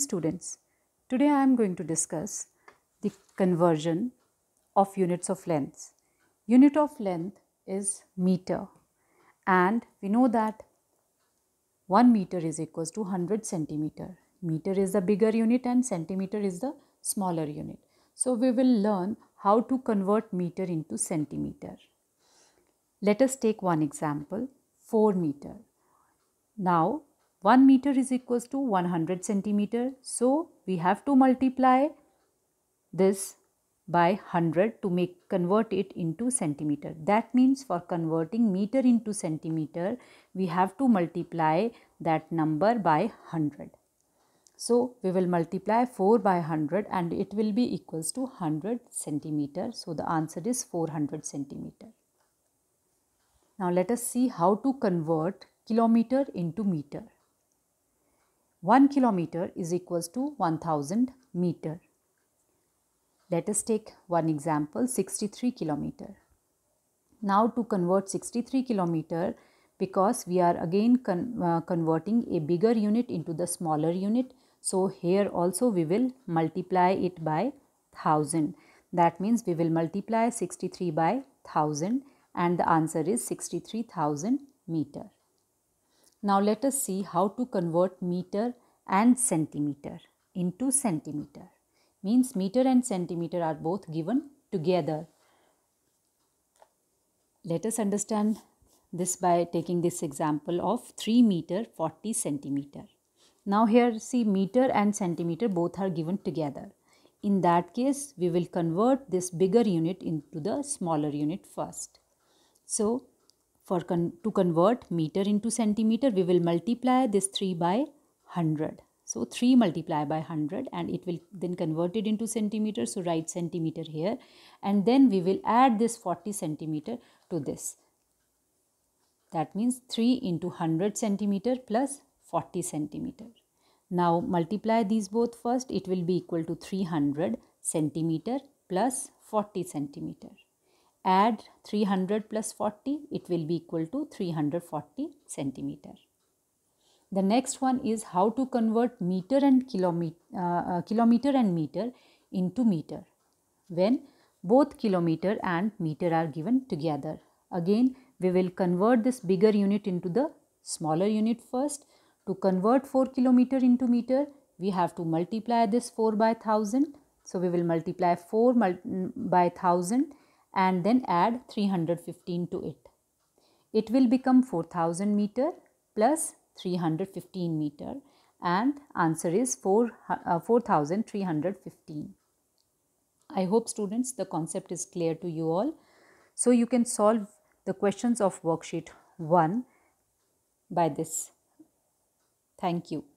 students today i am going to discuss the conversion of units of length unit of length is meter and we know that 1 meter is equals to 100 centimeter meter is the bigger unit and centimeter is the smaller unit so we will learn how to convert meter into centimeter let us take one example 4 meter now 1 meter is equals to 100 centimeter. So, we have to multiply this by 100 to make convert it into centimeter. That means for converting meter into centimeter, we have to multiply that number by 100. So, we will multiply 4 by 100 and it will be equals to 100 centimeter. So, the answer is 400 centimeter. Now, let us see how to convert kilometer into meter. 1 kilometer is equals to 1000 meter. Let us take one example 63 kilometer. Now to convert 63 kilometer because we are again con uh, converting a bigger unit into the smaller unit. So here also we will multiply it by 1000. That means we will multiply 63 by 1000 and the answer is 63,000 meter. Now let us see how to convert meter and centimeter into centimeter. Means meter and centimeter are both given together. Let us understand this by taking this example of 3 meter 40 centimeter. Now here see meter and centimeter both are given together. In that case we will convert this bigger unit into the smaller unit first. So for con to convert meter into centimeter, we will multiply this 3 by 100. So 3 multiply by 100 and it will then convert it into centimeter. So write centimeter here and then we will add this 40 centimeter to this. That means 3 into 100 centimeter plus 40 centimeter. Now multiply these both first. It will be equal to 300 centimeter plus 40 centimeter add 300 plus 40 it will be equal to 340 centimeter. The next one is how to convert meter and kilometer, uh, uh, kilometer and meter into meter when both kilometer and meter are given together. Again we will convert this bigger unit into the smaller unit first. To convert 4 kilometer into meter we have to multiply this 4 by 1000. So we will multiply 4 by 1000 and then add 315 to it. It will become 4000 meter plus 315 meter and answer is 4, uh, 4315. I hope students the concept is clear to you all. So you can solve the questions of worksheet 1 by this. Thank you.